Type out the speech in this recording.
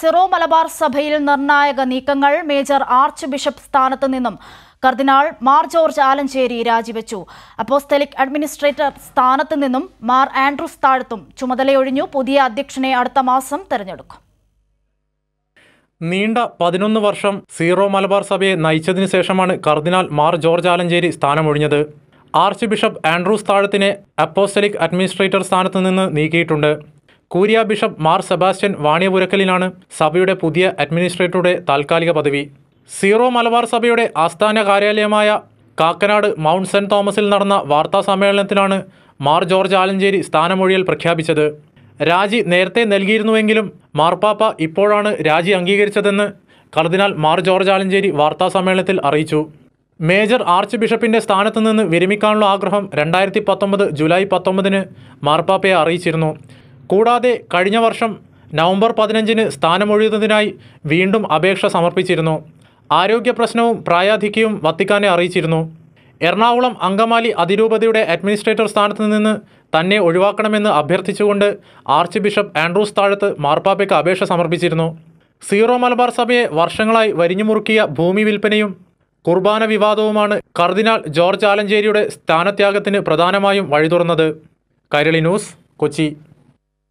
Syro Malabar സഭയിൽ നിർണായക നീക്കങ്ങൾ മേജർ ആർച്ച് ബിഷപ്പ് സ്ഥാനത്ത് നിന്നും കർദിനാൾ മാർ ജോർജ് ആലഞ്ചേരി രാജിവെച്ചു അപ്പോസ്തലിക് അഡ്മിനിസ്ട്രേറ്റർ സ്ഥാനത്ത് നിന്നും മാർ ആൻഡ്രൂസ് താഴത്തും ചുമതലയൊഴിഞ്ഞു പുതിയ അധ്യക്ഷനെ അടുത്ത മാസം തെരഞ്ഞെടുക്കും നീണ്ട പതിനൊന്ന് വർഷം സീറോ മലബാർ സഭയെ നയിച്ചതിനു ശേഷമാണ് കർദിനാൾ മാർ ജോർജ് ആലഞ്ചേരി സ്ഥാനമൊഴിഞ്ഞത് ആർച്ച് ബിഷപ്പ് ആൻഡ്രൂസ് താഴത്തിനെ അപ്പോസ്റ്റലിക് അഡ്മിനിസ്ട്രേറ്റർ സ്ഥാനത്ത് നിന്ന് നീക്കിയിട്ടുണ്ട് കൂരിയ ബിഷപ്പ് മാർ സെബാസ്റ്റ്യൻ വാണിയപുരക്കലിനാണ് സഭയുടെ പുതിയ അഡ്മിനിസ്ട്രേറ്ററുടെ താൽക്കാലിക പദവി സീറോ മലബാർ സഭയുടെ ആസ്ഥാന കാര്യാലയമായ കാക്കനാട് മൗണ്ട് സെന്റ് തോമസിൽ നടന്ന വാർത്താ സമ്മേളനത്തിലാണ് മാർ ജോർജ് ആലഞ്ചേരി സ്ഥാനമൊഴിയൽ പ്രഖ്യാപിച്ചത് രാജി നേരത്തെ നൽകിയിരുന്നുവെങ്കിലും മാർപ്പാപ്പ ഇപ്പോഴാണ് രാജി അംഗീകരിച്ചതെന്ന് കർദിനാൽ മാർ ജോർജ് ആലഞ്ചേരി വാർത്താ സമ്മേളനത്തിൽ അറിയിച്ചു മേജർ ആർച്ച് ബിഷപ്പിൻ്റെ സ്ഥാനത്തു നിന്ന് വിരമിക്കാനുള്ള ആഗ്രഹം രണ്ടായിരത്തി പത്തൊമ്പത് ജൂലൈ പത്തൊമ്പതിന് മാർപ്പാപ്പയെ അറിയിച്ചിരുന്നു കൂടാതെ കഴിഞ്ഞ വർഷം നവംബർ പതിനഞ്ചിന് സ്ഥാനമൊഴിയുന്നതിനായി വീണ്ടും അപേക്ഷ സമർപ്പിച്ചിരുന്നു ആരോഗ്യ പ്രശ്നവും പ്രായാധിക്യവും വത്തിക്കാനെ അറിയിച്ചിരുന്നു എറണാകുളം അങ്കമാലി അതിരൂപതയുടെ അഡ്മിനിസ്ട്രേറ്റർ സ്ഥാനത്ത് നിന്ന് തന്നെ ഒഴിവാക്കണമെന്ന് അഭ്യർത്ഥിച്ചുകൊണ്ട് ആർച്ച് ബിഷപ്പ് ആൻഡ്രൂസ് താഴത്ത് മാർപ്പാപ്പയ്ക്ക് അപേക്ഷ സമർപ്പിച്ചിരുന്നു സീറോ മലബാർ സഭയെ വർഷങ്ങളായി വരിഞ്ഞുമുറുക്കിയ ഭൂമി വിൽപ്പനയും കുർബാന വിവാദവുമാണ് കർദിനാൾ ജോർജ് ആലഞ്ചേരിയുടെ സ്ഥാനത്യാഗത്തിന് പ്രധാനമായും വഴിതുറന്നത് കൈരളി ന്യൂസ് കൊച്ചി